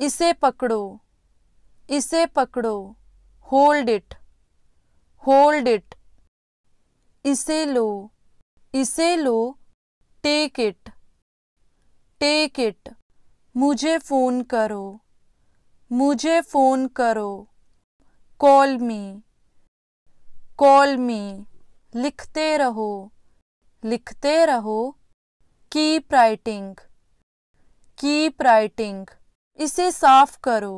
इसे पकड़ो इसे पकड़ो होल्ड इट होल्ड इट इसे लो इसे लो टेक इट टेक इट मुझे फ़ोन करो मुझे फ़ोन करो कॉल मी कॉल मी लिखते रहो लिखते रहो कीप राइटिंग कीप राइटिंग इसे साफ करो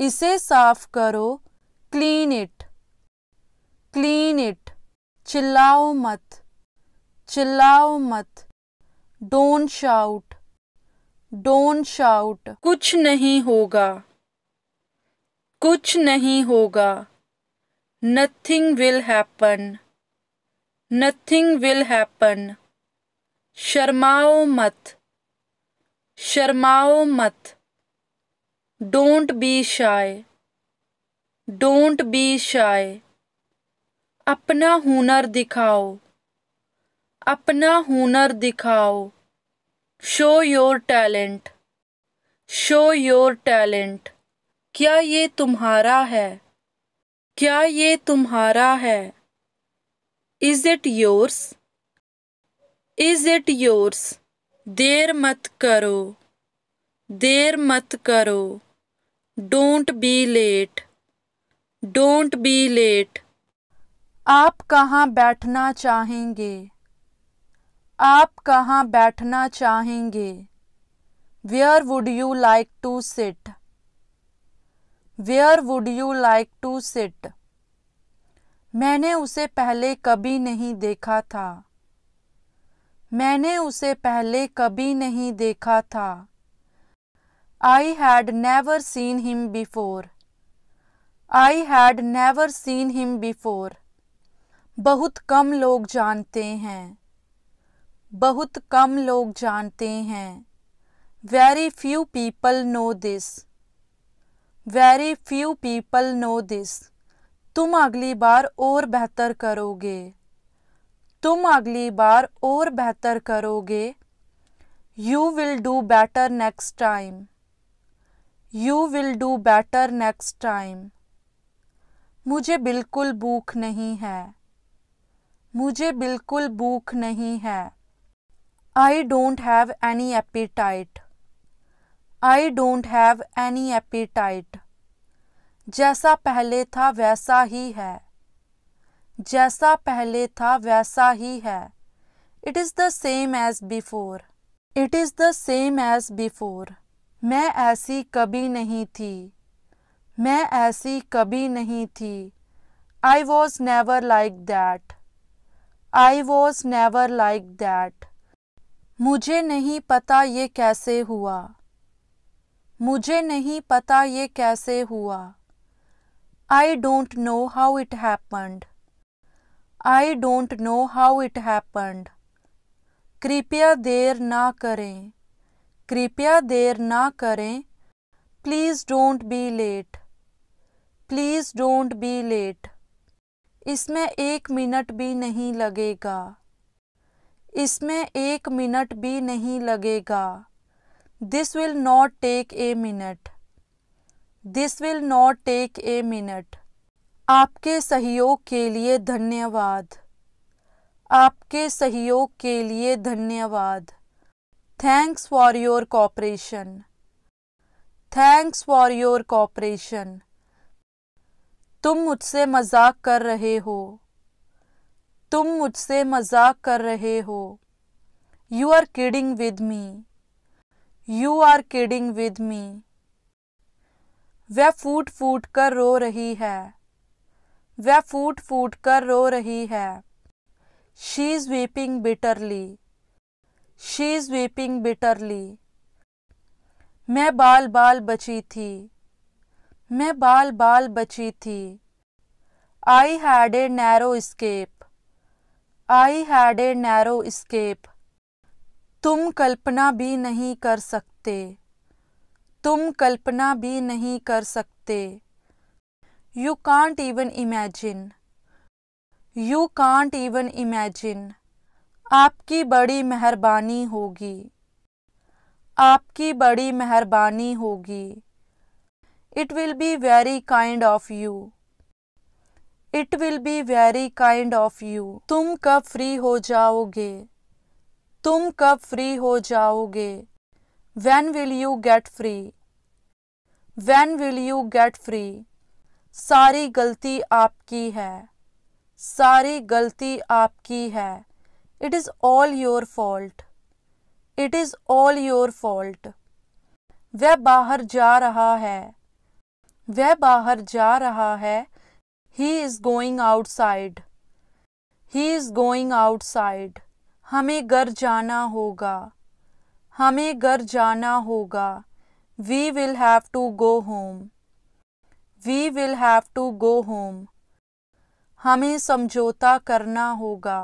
इसे साफ करो क्लीन इट क्लीन इट चिल्लाओ मत चिल्लाओ मत डोंट शाउट डोंट शाउट कुछ नहीं होगा कुछ नहीं होगा nothing will happen nothing will happen शर्माओ मत शर्माओ मत don't be shy don't be shy अपना हुनर दिखाओ अपना हुनर दिखाओ show your talent show your talent क्या ये तुम्हारा है क्या ये तुम्हारा है is it yours is it yours देर मत करो देर मत करो don't be late don't be late आप कहाँ बैठना चाहेंगे आप कहाँ बैठना चाहेंगे where would you like to sit where would you like to sit मैंने उसे पहले कभी नहीं देखा था मैंने उसे पहले कभी नहीं देखा था I had never seen him before I had never seen him before बहुत कम लोग जानते हैं बहुत कम लोग जानते हैं very few people know this very few people know this तुम अगली बार और बेहतर करोगे तुम अगली बार और बेहतर करोगे you will do better next time you will do better next time मुझे बिल्कुल भूख नहीं है मुझे बिल्कुल भूख नहीं है I don't have any appetite I don't have any appetite जैसा पहले था वैसा ही है जैसा पहले था वैसा ही है it is the same as before it is the same as before मैं ऐसी कभी नहीं थी मैं ऐसी कभी नहीं थी I was never like that I was never like that मुझे नहीं पता ये कैसे हुआ मुझे नहीं पता ये कैसे हुआ I don't know how it happened I don't know how it happened कृपया देर ना करें कृपया देर ना करें please don't be late please don't be late इसमें एक मिनट भी नहीं लगेगा इसमें एक मिनट भी नहीं लगेगा this will not take a minute this will not take a minute आपके सहयोग के लिए धन्यवाद आपके सहयोग के लिए धन्यवाद Thanks for your cooperation. Thanks for your cooperation. तुम मुझसे मजाक कर रहे हो तुम मुझसे मजाक कर रहे हो you are kidding with me you are kidding with me वह फूट फूट कर रो रही है वह फूट फूट कर रो रही है she is weeping bitterly she is weeping bitterly मैं बाल बाल बची थी मैं बाल बाल बची थी I had a narrow escape I had a narrow escape तुम कल्पना भी नहीं कर सकते तुम कल्पना भी नहीं कर सकते you can't even imagine you can't even imagine आपकी बड़ी मेहरबानी होगी आपकी बड़ी मेहरबानी होगी it will be very kind of you it will be very kind of you तुम कब फ्री हो जाओगे तुम कब फ्री हो जाओगे when will you get free when will you get free सारी गलती आपकी है सारी गलती आपकी है it is all your fault it is all your fault वह बाहर जा रहा है वह बाहर जा रहा है he is going outside he is going outside हमें घर जाना होगा हमें घर जाना होगा we will have to go home we will have to go home हमें समझौता करना होगा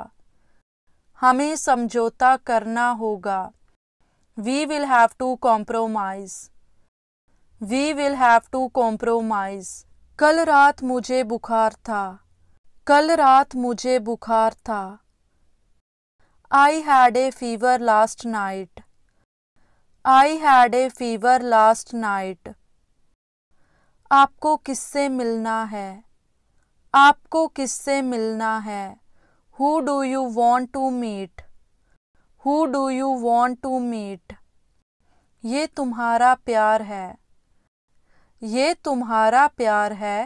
हमें समझौता करना होगा we will have to compromise we will have to compromise कल रात मुझे बुखार था कल रात मुझे बुखार था I had a fever last night I had a fever last night आपको किससे मिलना है आपको किससे मिलना है who do you want to meet who do you want to meet ये तुम्हारा प्यार है ये तुम्हारा प्यार है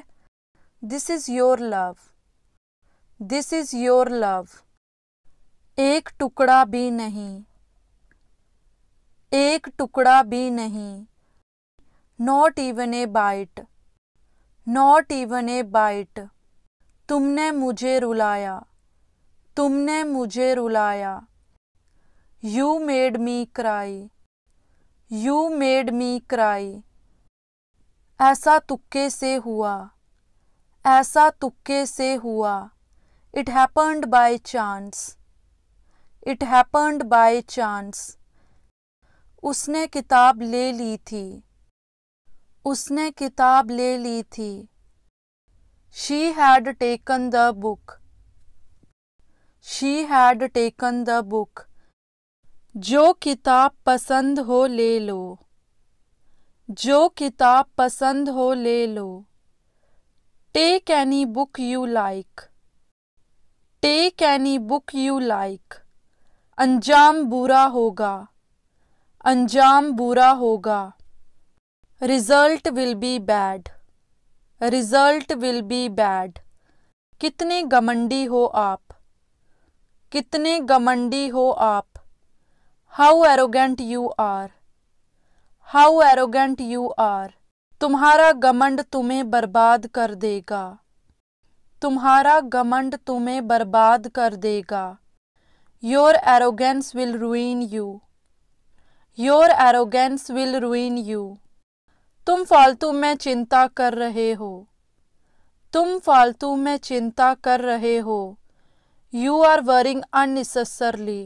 this is your love this is your love एक टुकड़ा भी नहीं एक टुकड़ा भी नहीं not even a bite not even a bite तुमने मुझे रुलाया तुमने मुझे रुलाया you made me cry you made me cry ऐसा तुक्के से हुआ ऐसा तुक्के से हुआ it happened by chance it happened by chance उसने किताब ले ली थी उसने किताब ले ली थी she had taken the book she had taken the book जो किताब पसंद हो ले लो जो किताब पसंद हो ले लो take any book you like take any book you like अंजाम बुरा होगा अंजाम बुरा होगा result will be bad result will be bad कितने गमंडी हो आप कितने गमंडी हो आप how arrogant you are how arrogant you are तुम्हारा गमंड तुम्हें बर्बाद कर देगा तुम्हारा गमंड तुम्हें बर्बाद कर देगा your arrogance will ruin you your arrogance will ruin you तुम फालतू में चिंता कर रहे हो तुम फालतू में चिंता कर रहे हो you are worrying unnecessarily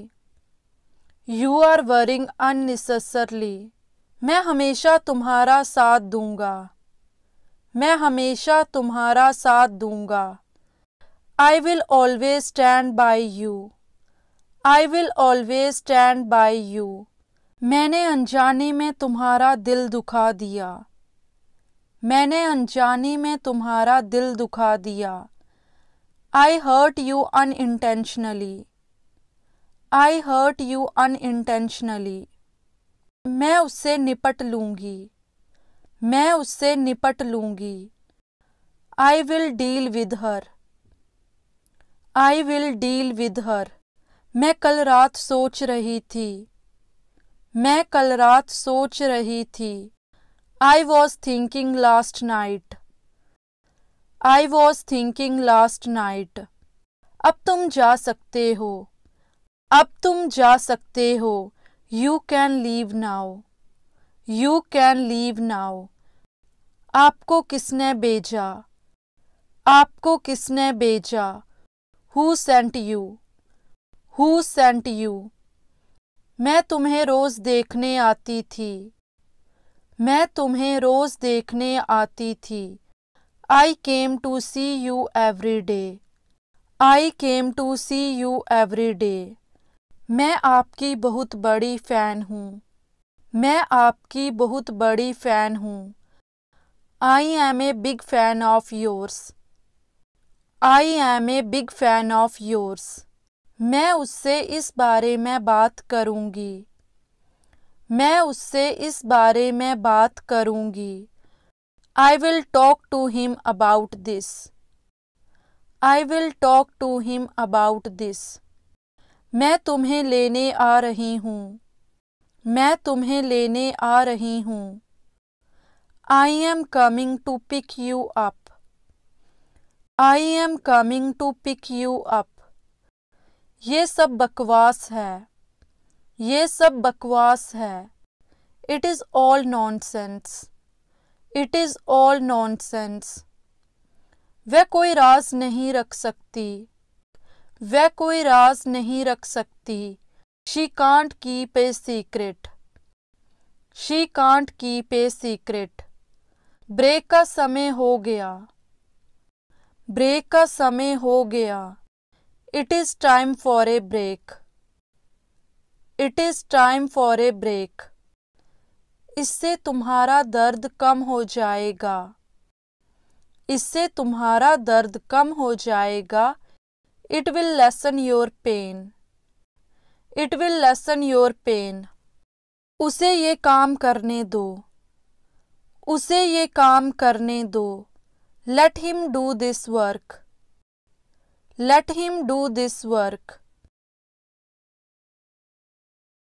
you are worrying unnecessarily मैं हमेशा तुम्हारा साथ दूंगा मैं हमेशा तुम्हारा साथ दूंगा I will always stand by you I will always stand by you मैंने अनजाने में तुम्हारा दिल दुखा दिया मैंने अनजाने में तुम्हारा दिल दुखा दिया I hurt you unintentionally I hurt you unintentionally मैं उससे निपट लूंगी मैं उससे निपट लूंगी I will deal with her I will deal with her मैं कल रात सोच रही थी मैं कल रात सोच रही थी I was thinking last night I was thinking last night अब तुम जा सकते हो अब तुम जा सकते हो you can leave now you can leave now आपको किसने भेजा आपको किसने भेजा who sent you who sent you मैं तुम्हें रोज़ देखने आती थी मैं तुम्हें रोज़ देखने आती थी I came to see you every day I came to see you every day मैं आपकी बहुत बड़ी फ़ैन हूँ मैं आपकी बहुत बड़ी फ़ैन हूँ I am a big fan of yours I am a big fan of yours मैं उससे इस बारे में बात करूँगी मैं उससे इस बारे में बात करूँगी I will talk to him about this. I will talk to him about this. मैं तुम्हें लेने आ रही हूँ मैं तुम्हें लेने आ रही हूँ I am coming to pick you up. I am coming to pick you up. ये सब बकवास है ये सब बकवास है It is all nonsense. It is all nonsense वह कोई राज नहीं रख सकती वह कोई राज नहीं रख सकती she can't keep a secret she can't keep a secret break का समय हो गया ब्रेक का समय हो गया it is time for a break it is time for a break इससे तुम्हारा दर्द कम हो जाएगा इससे तुम्हारा दर्द कम हो जाएगा it will lessen your pain it will lessen your pain उसे ये काम करने दो उसे ये काम करने दो let him do this work let him do this work